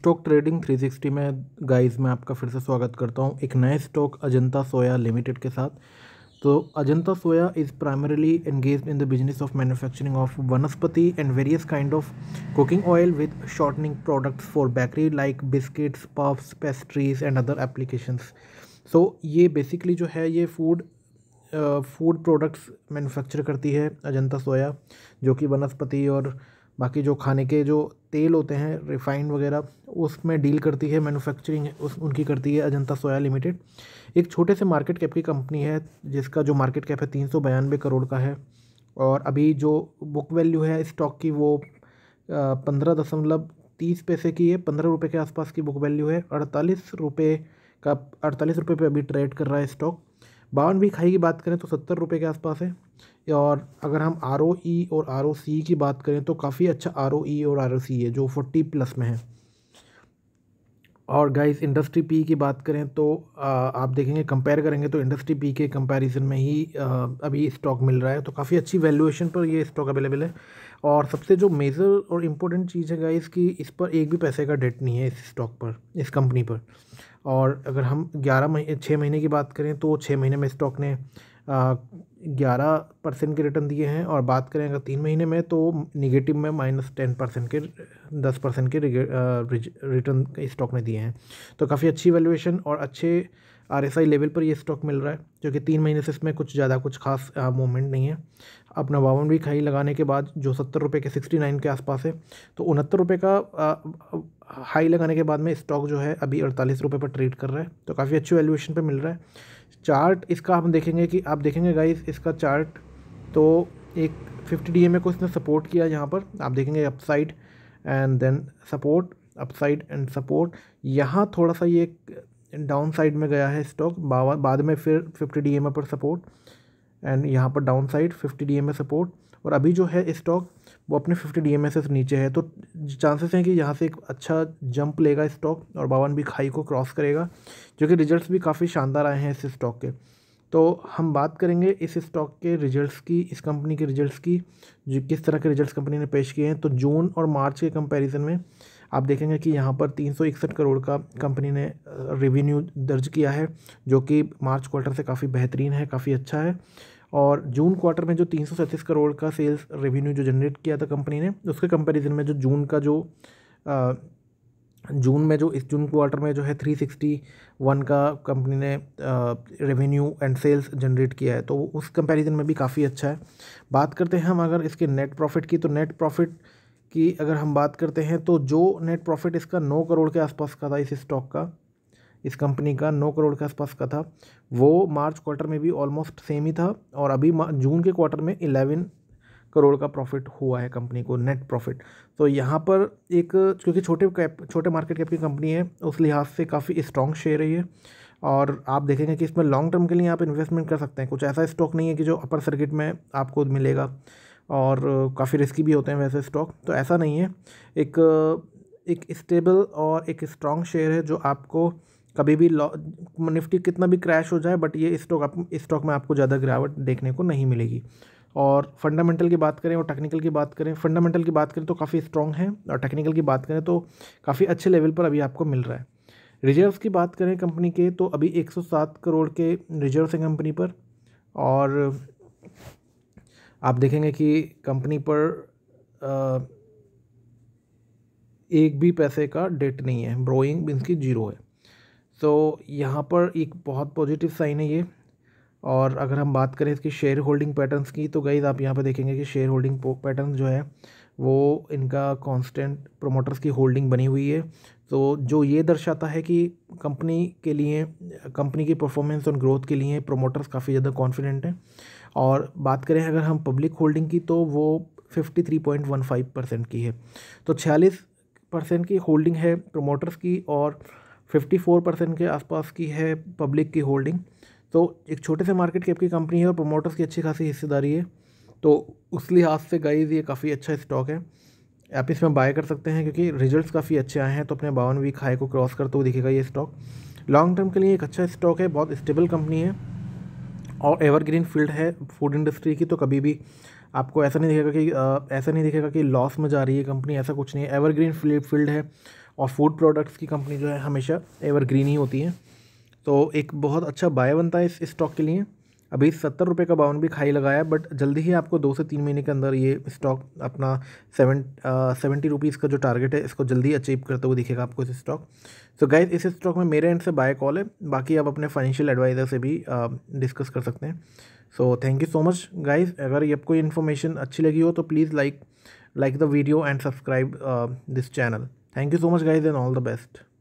stock trading 360 में guys मैं आपका फिर से स्वागत करता हूं एक नए स्टॉक अजंता सोया लिमिटेड के साथ तो Ajanta soya is primarily engage in the business of manufacturing of vanaspati and various kind of cooking oil with shortening products for bakery like biscuits puffs pastries and other applications so ये basically जो है ये food food products manufacture करती है अजंता सोया जो कि वनस्पति और बाकी जो खाने के जो तेल होते हैं रिफ़ाइंड वगैरह उसमें डील करती है मैन्युफैक्चरिंग उस उनकी करती है अजंता सोया लिमिटेड एक छोटे से मार्केट कैप की कंपनी है जिसका जो मार्केट कैप है तीन सौ बयानवे करोड़ का है और अभी जो बुक वैल्यू है स्टॉक की वो पंद्रह दशमलव तीस पैसे की है पंद्रह रुपये के आसपास की बुक वैल्यू है अड़तालीस रुपये का अड़तालीस रुपये पर अभी ट्रेड कर रहा है स्टॉक बावन वीक हाई की बात करें तो सत्तर रुपये के आसपास है और अगर हम आर ओ ई और आर ओ सी की बात करें तो काफ़ी अच्छा आर ओ ई और आर ओ सी है जो फोर्टी प्लस में है और गाइस इंडस्ट्री पी की बात करें तो आप देखेंगे कंपेयर करेंगे तो इंडस्ट्री पी के कंपैरिजन में ही अभी स्टॉक मिल रहा है तो काफ़ी अच्छी वैल्यूएशन पर ये स्टॉक अवेलेबल है और सबसे जो मेजर और इम्पोर्टेंट चीज़ है गाइस कि इस पर एक भी पैसे का डेट नहीं है इस स्टॉक पर इस कंपनी पर और अगर हम ग्यारह महीने छः महीने की बात करें तो छः महीने में स्टॉक ने ग्यारह परसेंट के रिटर्न दिए हैं और बात करें अगर तीन महीने में तो निगेटिव में माइनस टेन परसेंट के दस परसेंट के रिटर्न स्टॉक ने दिए हैं तो काफ़ी अच्छी वैल्यूएशन और अच्छे आर एस आई लेवल पर ये स्टॉक मिल रहा है जो कि तीन महीने से इसमें कुछ ज़्यादा कुछ खास मूवमेंट नहीं है अपना बावन भी खाई लगाने के बाद जो सत्तर रुपये के सिक्सटी नाइन के आसपास है तो उनहत्तर रुपये का आ, हाई लगाने के बाद में स्टॉक जो है अभी अड़तालीस रुपये पर ट्रेड कर रहा है तो काफ़ी अच्छी वैल्यूएशन पर मिल रहा है चार्ट इसका हम देखेंगे कि आप देखेंगे गाइस इसका चार्ट तो एक फिफ्टी डी को इसने सपोर्ट किया यहाँ पर आप देखेंगे upside and then support upside and support यहाँ थोड़ा सा ये डाउन साइड में गया है स्टॉक बाद में फिर फिफ्टी डी पर सपोर्ट एंड यहाँ पर downside fifty D support और अभी जो है स्टॉक वो अपने फिफ्टी डी नीचे है तो चांसेस हैं कि यहाँ से एक अच्छा जंप लेगा स्टॉक और बावन भी खाई को क्रॉस करेगा जो कि रिजल्ट्स भी काफ़ी शानदार आए हैं इस स्टॉक के तो हम बात करेंगे इस स्टॉक के रिजल्ट्स की इस कंपनी के रिजल्ट्स की जो किस तरह के रिजल्ट्स कंपनी ने पेश किए हैं तो जून और मार्च के कंपैरिजन में आप देखेंगे कि यहाँ पर तीन करोड़ का कंपनी ने रेवेन्यू uh, दर्ज किया है जो कि मार्च क्वार्टर से काफ़ी बेहतरीन है काफ़ी अच्छा है और जून क्वार्टर में जो तीन करोड़ का सेल्स रेवेन्यू जो जनरेट किया था कंपनी ने उसके कंपेरिजन में जो जून का जो आ, जून में जो इस जून क्वार्टर में जो है थ्री सिक्सटी वन का कंपनी ने रेवेन्यू एंड सेल्स जनरेट किया है तो उस कंपैरिजन में भी काफ़ी अच्छा है बात करते हैं हम अगर इसके नेट प्रॉफिट की तो नेट प्रॉफिट की अगर हम बात करते हैं तो जो नेट प्रॉफिट इसका नौ करोड़ के आसपास का था इस स्टॉक का इस कंपनी का नौ करोड़ के आसपास का था वो मार्च क्वार्टर में भी ऑलमोस्ट सेम ही था और अभी जून के क्वार्टर में इलेवन करोड़ का प्रॉफिट हुआ है कंपनी को नेट प्रॉफिट तो यहाँ पर एक क्योंकि छोटे कैप छोटे मार्केट कैप की कंपनी है उस लिहाज से काफ़ी स्ट्रॉन्ग शेयर है ये और आप देखेंगे कि इसमें लॉन्ग टर्म के लिए आप इन्वेस्टमेंट कर सकते हैं कुछ ऐसा स्टॉक नहीं है कि जो अपर सर्किट में आपको मिलेगा और काफ़ी रिस्की भी होते हैं वैसे स्टॉक तो ऐसा नहीं है एक एक स्टेबल और एक स्ट्रॉन्ग शेयर है जो आपको कभी भी लॉ निफ्टी कितना भी क्रैश हो जाए बट ये स्टॉक आप स्टॉक में आपको ज़्यादा गिरावट देखने को नहीं मिलेगी और फंडामेंटल की बात करें और टेक्निकल की बात करें फंडामेंटल की बात करें तो काफ़ी स्ट्रॉन्ग है और टेक्निकल की बात करें तो काफ़ी अच्छे लेवल पर अभी आपको मिल रहा है रिजर्व की बात करें कंपनी के तो अभी 107 करोड़ के रिजर्व्स हैं कंपनी पर और आप देखेंगे कि कंपनी पर आ, एक भी पैसे का डेट नहीं है ब्रोइंग इसकी जीरो है सो तो यहाँ पर एक बहुत पॉजिटिव साइन है ये और अगर हम बात करें इसकी शेयर होल्डिंग पैटर्न्स की तो गई आप यहाँ पर देखेंगे कि शेयर होल्डिंग पैटर्न जो है वो इनका कांस्टेंट प्रोमोटर्स की होल्डिंग बनी हुई है तो जो ये दर्शाता है कि कंपनी के लिए कंपनी की परफॉर्मेंस और ग्रोथ के लिए प्रोमोटर्स काफ़ी ज़्यादा कॉन्फिडेंट हैं और बात करें अगर हम पब्लिक होल्डिंग की तो वो fifty three point one five percent की है तो छियालीस परसेंट की होल्डिंग है प्रोमोटर्स की और फिफ्टी फोर परसेंट के आसपास की है पब्लिक की होल्डिंग तो एक छोटे से मार्केट कैप की कंपनी है और प्रोमोटर्स की अच्छी खासी हिस्सेदारी है तो उस लिहाज से गाइज ये काफ़ी अच्छा स्टॉक है आप इसमें बाय कर सकते हैं क्योंकि रिजल्ट्स काफ़ी अच्छे आए हैं तो अपने बावन वीक हाई को क्रॉस करते हुए दिखेगा ये स्टॉक लॉन्ग टर्म के लिए एक अच्छा स्टॉक है बहुत स्टेबल कंपनी है और एवरग्रीन फील्ड है फूड इंडस्ट्री की तो कभी भी आपको ऐसा नहीं दिखेगा कि आ, ऐसा नहीं दिखेगा कि लॉस में जा रही है कंपनी ऐसा कुछ नहीं है एवरग्रीन फील्ड है और फूड प्रोडक्ट्स की कंपनी जो है हमेशा एवरग्रीन ही होती है तो एक बहुत अच्छा बाय बनता है इस स्टॉक के लिए अभी सत्तर रुपये का बाउंड भी खाई लगाया बट जल्दी ही आपको दो से तीन महीने के अंदर ये स्टॉक अपना सेवन सेवेंटी रुपीज़ का जो टारगेट है इसको जल्दी अचीव करते हुए दिखेगा आपको इस स्टॉक so गाइज इस स्टॉक में मेरे एंड से बाय कॉल है बाकी आप अपने फाइनेंशियल एडवाइज़र से भी डिस्कस कर सकते हैं so thank you so much guys अगर ये आपको इन्फॉर्मेशन अच्छी लगी हो तो please like like the video and subscribe this channel thank you so much guys and all the best